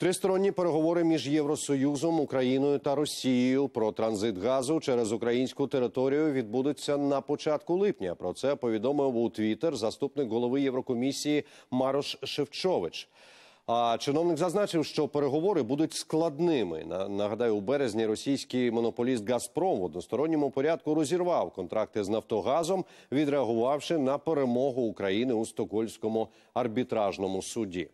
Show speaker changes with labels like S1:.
S1: Тристоронні переговори між Євросоюзом, Україною та Росією про транзит газу через українську територію відбудуться на початку липня. Про це повідомив у Твіттер заступник голови Єврокомісії Марош Шевчович. А чиновник зазначив, що переговори будуть складними. Нагадаю, у березні російський монополіст Газпром в односторонньому порядку розірвав контракти з Нафтогазом, відреагувавши на перемогу України у стокольському арбітражному суді.